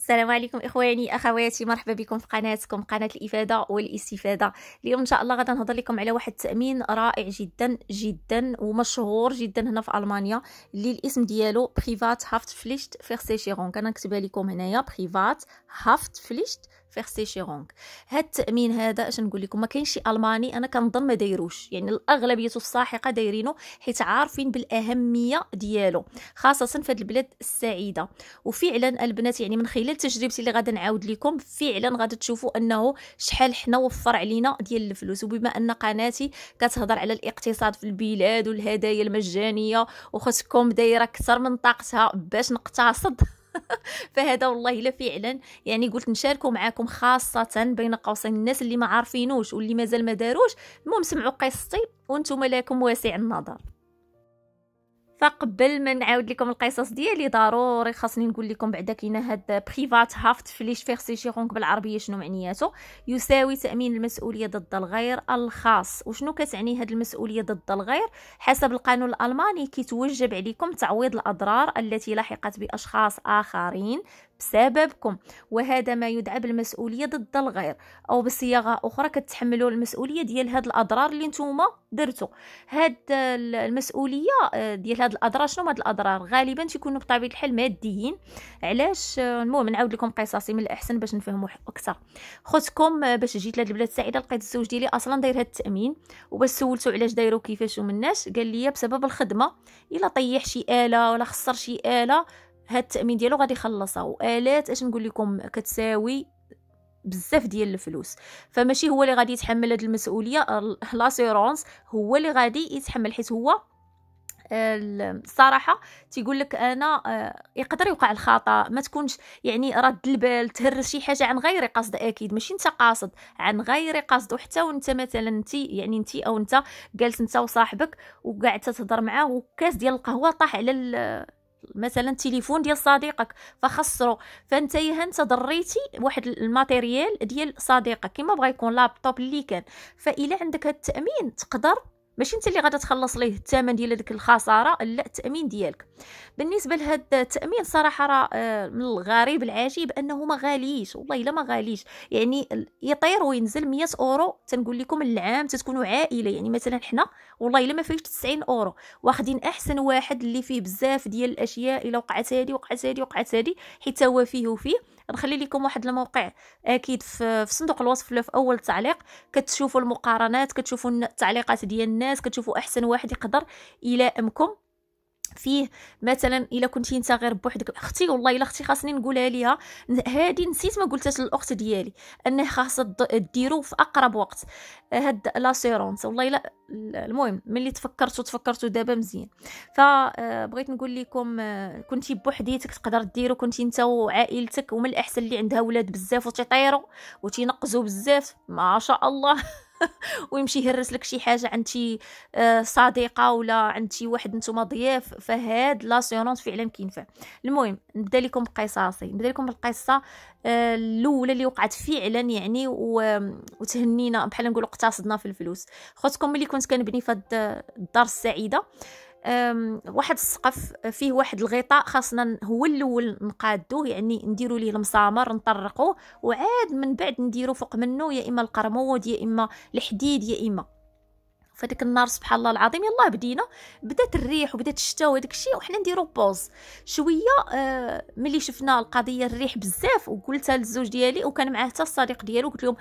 السلام عليكم اخواني اخواتي مرحبا بكم في قناتكم قناه الافاده والاستفاده اليوم ان شاء الله غادي نهضر لكم على واحد التامين رائع جدا جدا ومشهور جدا هنا في المانيا اللي الاسم ديالو بريفات هافت فليشت فيرسيشيرون كنكتبها لكم هنايا بريفات هافت فليشت فيغ سي شي هاد التامين هذا اش نقول لكم ما كاينش الماني انا كنظن ما دايروش يعني الاغلبيه الساحقه دايرينه حيت عارفين بالاهميه ديالو خاصه في هاد البلاد السعيده وفعلا البنات يعني من خلال تجربتي اللي غادي نعاود لكم فعلا غادي تشوفوا انه شحال حنا وفر علينا ديال الفلوس وبما ان قناتي كتهضر على الاقتصاد في البلاد والهدايا المجانيه وخصكم دايره اكثر من طاقتها باش نقتصد فهذا والله الا فعلا يعني قلت نشاركوا معاكم خاصه بين قوسين الناس اللي ما عارفينوش واللي مازال ما داروش المهم سمعوا قصتي وانتم لكم واسع النظر فقبل ما نعاود لكم القصص ديالي ضروري خاصني نقول لكم بعدا كاين هاد بريفات هافت فليش فيغسيشيرونك بالعربيه شنو معنياتو يساوي تامين المسؤوليه ضد الغير الخاص وشنو كتعني هاد المسؤوليه ضد الغير حسب القانون الالماني كيتوجب عليكم تعويض الاضرار التي لحقت باشخاص اخرين بسببكم وهذا ما يدعى بالمسؤوليه ضد الغير او بصياغه اخرى كتحملوا المسؤوليه ديال هاد الاضرار اللي نتوما درتو هاد المسؤوليه آه، ديال هاد الاضرار شنو هاد الاضرار غالبا تيكونوا بطبيعه الحال ماديين علاش آه، المهم نعاود لكم قصصي من الاحسن باش نفهموا اكثر خوتكم آه، باش جيت لهاد البلاد السعيده لقيت الزوج ديالي اصلا داير هاد التامين وباش سولتو علاش دايرو كيفاش ومناش قال لي بسبب الخدمه الا طيح شي اله ولا خسر شي اله هاد التامين ديالو غادي يخلصها والات اش نقول لكم كتساوي بزاف ديال الفلوس فماشي هو اللي غادي يتحمل هاد المسؤوليه لاسيرونس هو اللي غادي يتحمل حيت هو الصراحه تيقول لك انا آه، يقدر يوقع الخطا ما تكونش يعني رد البال تهرس شي حاجه عن غير قصد اكيد ماشي انت قاصد عن غير قصد وحتى وانت مثلا انت يعني انت او انت جالس انت وصاحبك وقعدت تتهضر معاه وكاس ديال القهوه طاح على مثلا تليفون ديال صديقك فخسرو فانت هانت ضريتي واحد الماتيريال ديال صديقك كما بغا يكون لابتوب اللي كان فإلا عندك هاد التامين تقدر ماشي انت اللي غادا تخلص ليه الثمن ديال هذيك الخساره لا التامين ديالك بالنسبه لهذا التامين صراحه راه آه، من الغريب العجيب انه ما غاليش والله الا ما غاليش يعني يطير وينزل 100 اورو تنقول لكم العام تتكونوا عائله يعني مثلا حنا والله الا ما فيهش 90 اورو واخدين احسن واحد اللي فيه بزاف ديال الاشياء الا وقعت هذه وقعت هذه وقعت هذه حيت هو فيه وفيه نخلي لكم واحد الموقع اكيد في, في صندوق الوصف ولا في اول تعليق كتشوفوا المقارنات كتشوفوا التعليقات ديال الناس كتشوفوا احسن واحد يقدر يلائمكم فيه مثلا الا كنتي انت غير بوحدك اختي والله الا اختي خاصني نقولها ليها هادي نسيت ما قلتهاش للاخت ديالي انه خاص ديرو في اقرب وقت هاد لاسيرونس والله الا المهم ملي تفكرت وتفكرت دابا مزيان فبغيت آه، نقول لكم آه، كنتي بوحديتك تقدر ديرو كنتي انت وعائلتك ومن الاحسن اللي عندها ولاد بزاف وتيطيروا وتينقزوا بزاف ما شاء الله ويمشي يهرس لك شي حاجه عند شي آه، صديقه ولا عند شي واحد نتوما ضياف فهاد لاسيونونس فعلا كينفع المهم نبدا لكم بقصاصي نبدا لكم بالقصه آه، الاولى اللي وقعت فعلا يعني وتهنينا بحال نقولوا اقتصدنا في الفلوس خاصكم ملي كنت كنبني في الدار السعيده واحد السقف فيه واحد الغطاء خاصنا هو الاول نقادوه يعني نديرو ليه المسامر نطرقوه وعاد من بعد نديرو فوق منه يا اما القرمود يا اما الحديد يا اما فداك النار سبحان الله العظيم يلاه بدينا بدات الريح وبدات الشتاء وداك الشيء وحنا نديرو بوز شويه أه، ملي شفنا القضيه الريح بزاف وقلتها للزوج ديالي وكان معاه حتى الصديق ديالو قلت لهم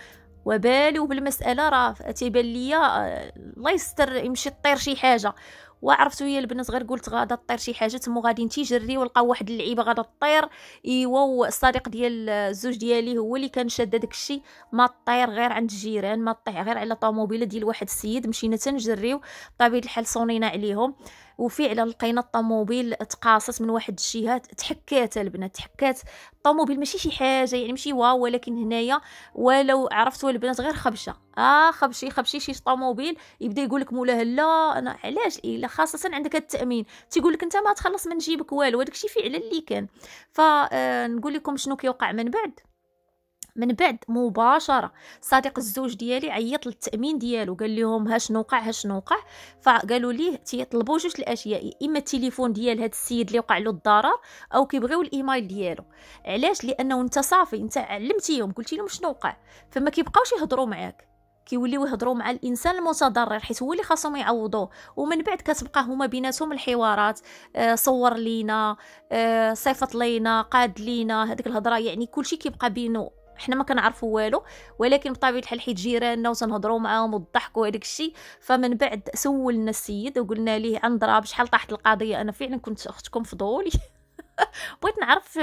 وبالو بالمساله راه تيبان ليا أه، الله يستر يمشي طير شي حاجه وعرفتوا هي البنات غير قلت غادا طير شي حاجه تما غاديين تيجري ولقى واحد اللعيبه غادا طير ايوا الصديق ديال الزوج ديالي هو اللي كان شاد داك الشيء ما طير غير عند الجيران ما طيح غير على طوموبيله ديال واحد السيد مشينا تنجريو بطبيعه الحال صونينا عليهم وفعلا لقينا الطوموبيل تقاصت من واحد الجهات تحكات البنات تحكات الطوموبيل ماشي شي حاجه يعني ماشي واو ولكن هنايا ولو عرفتوا البنات غير خبشه اه خبشي خبشي شي طوموبيل يبدا يقول لك مولاه لا انا علاش الا خاصه عندك التامين تيقول لك انت ما تخلص من جيبك والو هذاك الشيء فعلا اللي كان فنقول آه، لكم شنو كيوقع من بعد من بعد مباشره صديق الزوج ديالي عيط للتامين ديالو قال لهم هاش نوقع وقع نوقع وقع فقالوا ليه تيطلبوا جوج الاشياء اما التليفون ديال هاد السيد اللي وقع له الضرر او كيبغيو الايميل ديالو علاش لانه انت صافي انت علمتيهم قلتي لهم شنو وقع فما كيبقاوش يهضروا معاك كيوليو يهضروا مع الانسان المتضرر حيت هو اللي خاصهم يعوضوه ومن بعد كتبقى هما بيناتهم الحوارات آه صور لينا آه صيفط لينا قاد لينا هذيك الهضره يعني كلشي كيبقى بينه حنا ما كنعرفوا والو ولكن بطبيعه الحال حيت جيراننا وتنهضروا معاهم وضحكوا هذاك الشيء فمن بعد سولنا السيد وقلنا ليه عن بشحال شحال طاحت القضيه انا فعلا كنت اختكم فضولي بغيت نعرف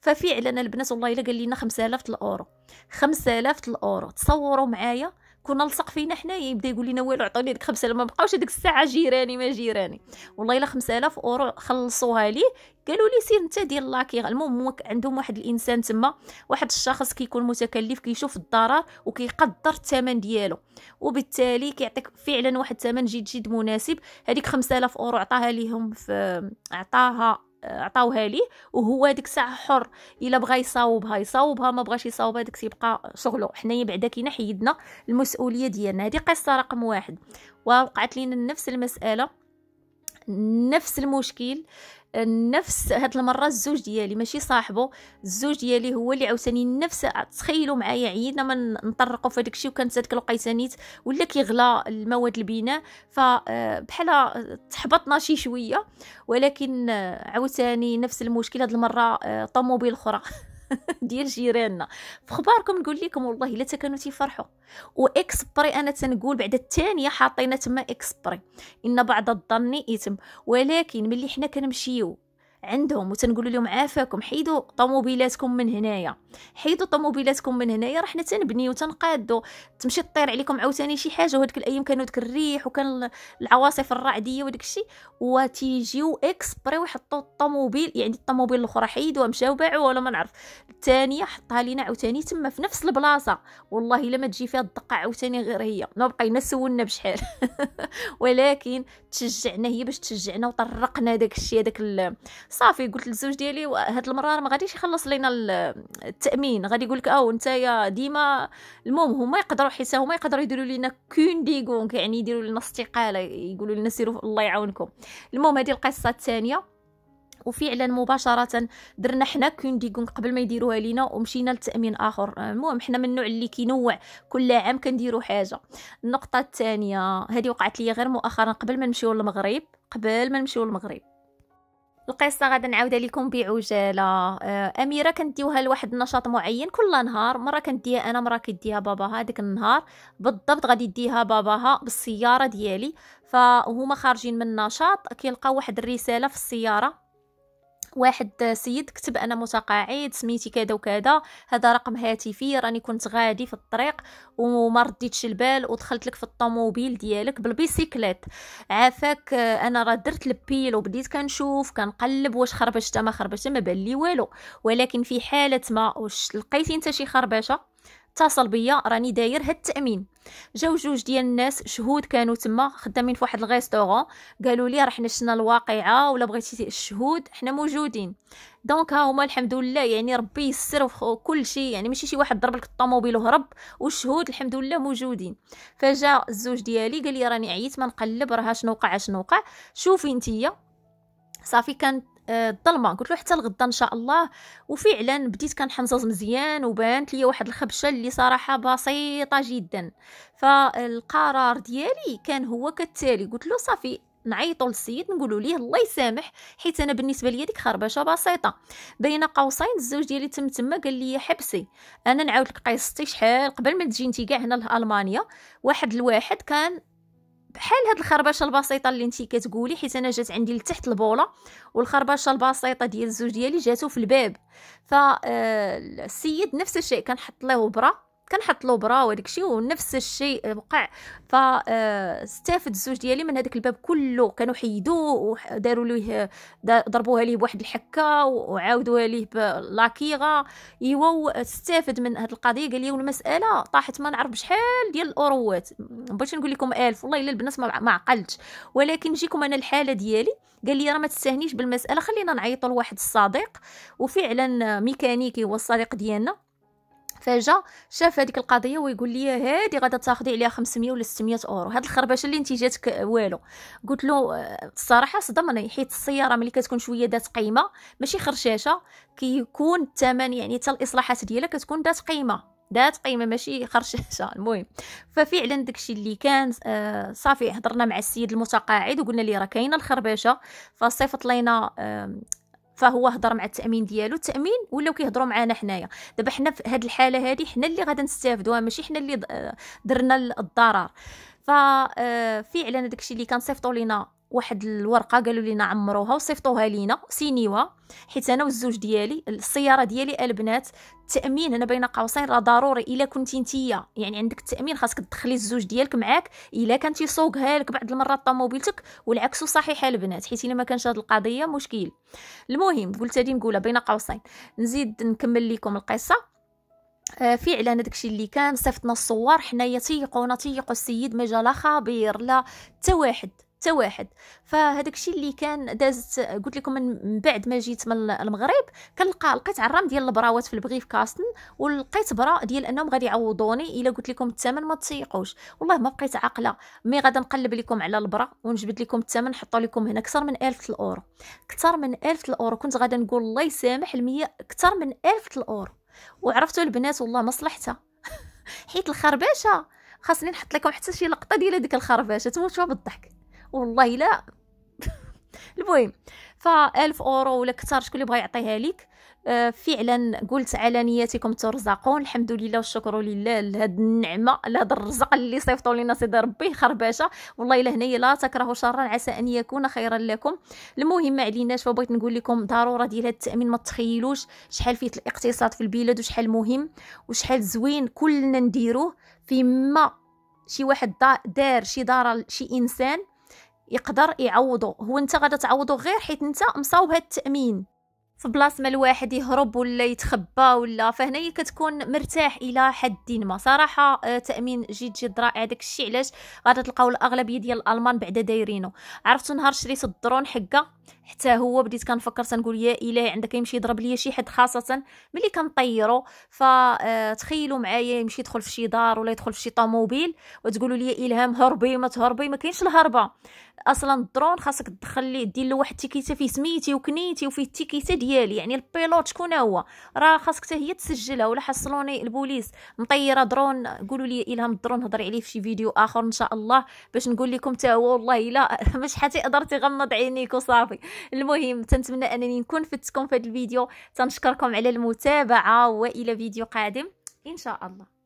ففعلا البنات والله الا قال لنا 5000 الاورو 5000 الاورو تصوروا معايا كنا لصق فينا حنايا يبدا يقول لنا والو عطوني ديك 5000 ما بقاوش هذيك الساعه جيراني ما جيراني والله الا 5000 اورو خلصوها ليه قالوا لي سير انت ديال لاكي المهم عندهم واحد الانسان تما واحد الشخص كيكون متكلف كيشوف الضرر وكيقدر الثمن ديالو وبالتالي كيعطيك فعلا واحد الثمن جد جد مناسب هذيك 5000 اورو عطاها ليهم في عطاها عطاوها ليه وهو ديك الساعه حر الا بغى يصاوبها يصاوبها ما بغاش يصاوبها داك تيبقى شغله حنايا بعدا كينا حيدنا المسؤوليه ديالنا هذه قصه رقم واحد ووقعت لينا نفس المساله نفس المشكل نفس هاد المره الزوج ديالي ماشي صاحبه الزوج ديالي هو اللي عاوتاني نفس تخيلوا معايا عينا ما نطرقوا في داكشي وكانت هذيك الوقيته نيت ولا كيغلى المواد البناء فبحال آه، تحبطنا شي شويه ولكن آه، عاوتاني نفس المشكل هاد المره آه، طوموبيل اخرى ديال جيراننا خباركم نقول لكم والله الا كانوا تيفرحوا واكس بري انا تنقول بعد الثانيه حاطينه تما اكس بري ان بعض الظن اثم ولكن ملي حنا كنمشيو عندهم وتنقول لهم عافاكم حيدوا طوموبيلاتكم من هنايا حيدوا طوموبيلاتكم من هنايا راه حنا تنبنيو تنقادو تمشي طير عليكم عاوتاني شي حاجه وهذيك الايام كانوا ديك الريح وكان العواصف الرعديه وداك الشيء وتيجيو اكسبري ويحطوا الطوموبيل يعني الطوموبيل الاخرى حيدوها مشاو باعوها ولا ما نعرف الثانيه حطها لينا عاوتاني تما في نفس البلاصه والله الا ما تجي فيها الدقه عاوتاني غير هي ما بقينا سولنا بشحال ولكن تشجعنا هي باش تشجعنا وطرقنا داك الشيء هذاك صافي قلت للزوج ديالي هاد المره ما غاديش يخلص لينا التامين غادي يقول لك او آه، نتايا ديما المهم هما يقدروا حيت هما يقدروا يديروا لينا كون ديغونك يعني يديروا لنا استقاله يقولوا لنا سيروا الله يعاونكم المهم هذه القصه الثانيه وفعلا مباشره درنا حنا كون ديكون قبل ما يديروها لينا ومشينا لتامين اخر المهم حنا من النوع اللي كينوع كل عام كنديرو حاجه النقطه الثانيه هذه وقعت لي غير مؤخرا قبل ما نمشيو للمغرب قبل ما نمشيو للمغرب القصه غادا نعاودها لكم بعجاله آه، اميره كنديوها لواحد النشاط معين كل نهار مره كنديها انا مره كيديها باباها هذاك النهار بالضبط غادي يديها باباها بالسياره ديالي فهما خارجين من النشاط كيلقاو واحد الرساله في السياره واحد سيد كتب انا متقاعد سميتي كذا وكذا هذا رقم هاتفي راني كنت غادي في الطريق وما رديتش البال ودخلت لك في الطوموبيل ديالك بالبيسيكليت عافاك انا راه درت البيل وبديت كنشوف كنقلب واش خربشت ما خربشت ما بان لي والو ولكن في حاله ما واش لقيتي انت شي خربشه اتصل بيا راني داير هاد التامين جاو جوج ديال الناس شهود كانوا تما خدامين في واحد الغيستورون قالوا لي راه حنا شفنا الواقعه ولا بغيتي الشهود حنا موجودين دونك ها هما الحمد لله يعني ربي يسر كل شيء يعني ماشي شي واحد ضرب لك الطوموبيل وهرب والشهود الحمد لله موجودين فجا الزوج ديالي قال لي راني عييت ما نقلب راه شنو وقع شنو وقع شوفي نتيا صافي كانت آه، الظلمه قلت له حتى الغدا ان شاء الله وفعلا بديت كنحمزز مزيان وبانت لي واحد الخبشه اللي صراحه بسيطه جدا فالقرار ديالي كان هو كالتالي قلت له صافي نعيطوا للسيد نقولوا ليه الله يسامح حيت انا بالنسبه ليا ديك خربشه بسيطه بين قوسين الزوج ديالي تم تما قال لي حبسي انا نعاود لك قصتي شحال قبل ما تجي انت كاع هنا لالمانيا واحد الواحد كان بحال هاد الخربشه البسيطه اللي انتي كتقولي حيت انا جات عندي لتحت البوله والخربشه البسيطه ديال الزوج ديالي جاتو في الباب فالسيد آه، نفس الشيء كنحط ليه وبره كنحط برا وداك الشيء ونفس الشيء وقع فاستافد آه، الزوج ديالي من هذاك الباب كله كانوا حيدوه وداروا ليه ضربوها ليه بواحد الحكه وعاودوها ليه بلاكيغا ايوا استافد من هذه القضيه قال لي والمساله طاحت ما نعرف شحال ديال الاوروات باش نقول لكم ألف والله الا البنات ما عقلتش ولكن نجيكم انا الحاله ديالي قال لي راه ما تستهنيش بالمساله خلينا نعيطوا لواحد الصديق وفعلا ميكانيكي هو الصديق ديالنا فجا شاف هذيك القضيه ويقول لي هادي غادا تاخدي عليها 500 ولا 600 اورو هاد الخربشه اللي انت جاتك والو قلت له آه، الصراحه صدمني حيت السياره ملي كتكون شويه ذات قيمه ماشي خرشاشه كيكون الثمن يعني حتى الاصلاحات ديالها كتكون ذات قيمه ذات قيمه ماشي خرشاشه المهم ففعلا داكشي اللي كان آه صافي هضرنا مع السيد المتقاعد وقلنا ليه راه كاينه الخربشه فصيفط لينا آه فهو هضر مع التامين ديالو التامين ولاو كيهضروا معنا حنايا دابا حنا في هذه الحاله هذه حنا اللي غادي نستافدوها ماشي حنا اللي درنا الضرر ففعلا آه، داكشي اللي كان صيفطوا لينا واحد الورقه قالوا لينا عمروها وصيفطوها لينا سينيوها حيت انا والزوج ديالي السياره ديالي البنات التامين هنا بين قوسين راه ضروري الا كنتي نتيا يعني عندك التامين خاصك تدخلي الزوج ديالك معاك الا كان تيسوقها لك بعض المرات طوموبيلتك والعكس صحيح البنات حيت الا ما كانش هذه القضيه مشكل المهم قلت هذه نقولها بين قوسين نزيد نكمل لكم القصه آه، فعلا داكشي اللي كان صيفطنا الصور حنايا تيقونا تيقو السيد ما جا لا خبير لا حتى واحد حتى واحد فهداك الشيء اللي كان دازت قلت لكم من بعد ما جيت من المغرب كنلقى لقيت عرام ديال البراوات في البغيف كاستن ولقيت برا ديال انهم غادي يعوضوني الا قلت لكم الثمن ما تسيقوش والله ما بقيت عاقله مي غادي نقلب لكم على البرا ونجبد لكم الثمن نحطوا لكم هنا اكثر من 1000 الاورو اكثر من 1000 الاورو كنت غادي نقول الله يسامح المية اكثر من 1000 الاورو وعرفتوا البنات والله مصلحتها حيت الخربشه خاصني نحط لكم حتى شي لقطه ديال هذيك الخربشه تموتوا بالضحك والله لا المهم 1000 أورو ولا كثر شكون اللي بغى يعطيها لك آه، فعلا قلت على نياتكم ترزقون الحمد لله والشكر لله لهاد النعمه لهاد الرزق اللي صيفطوا لنا سيدي ربي خرباشه والله الا هنايا لا تكرهوا شرا عسى ان يكون خيرا لكم المهم ما عليناش فبغيت نقول لكم ضروره ديال هاد التامين ما تخيلوش شحال فيه الاقتصاد في البلاد وشحال مهم وشحال زوين كلنا نديروه فيما شي واحد دار شي دار شي انسان يقدر يعوضه هو انت غادا تعوضه غير حيت انت مصاوب هاد التامين في بلاص ما الواحد يهرب ولا يتخبى ولا فهنايا كتكون مرتاح الى حد ما صراحه آه، تامين جد جد رائع داكشي علاش غادي تلقاو الاغلبيه ديال الالمان بعدا دايرينو عرفتو نهار شريت الدرون حقه حتى هو بديت كنفكر تنقول يا الهي عندك يمشي يضرب ليا شي حد خاصه ملي كنطيرو فتخيلوا آه، معايا يمشي يدخل في شي دار ولا يدخل في شي طوموبيل وتقولوا لي الهام هربي ما تهربي ما كاينش الهربه اصلا الدرون خاصك تدخل ليه دير له واحد التيكيته فيه سميتي وكنيتي وفيه التيكيته ديالي يعني البيلوت شكون هو راه خاصك حتى هي تسجلها ولا حصلوني البوليس مطيره درون قولوا لي الهام الدرون هضري عليه في شي فيديو اخر ان شاء الله باش نقول لكم حتى هو والله لا مش حتى قدرتي غمض عينيك وصافي المهم تنتمنى انني نكون فدتكم في هذا الفيديو تنشكركم على المتابعه والى فيديو قادم ان شاء الله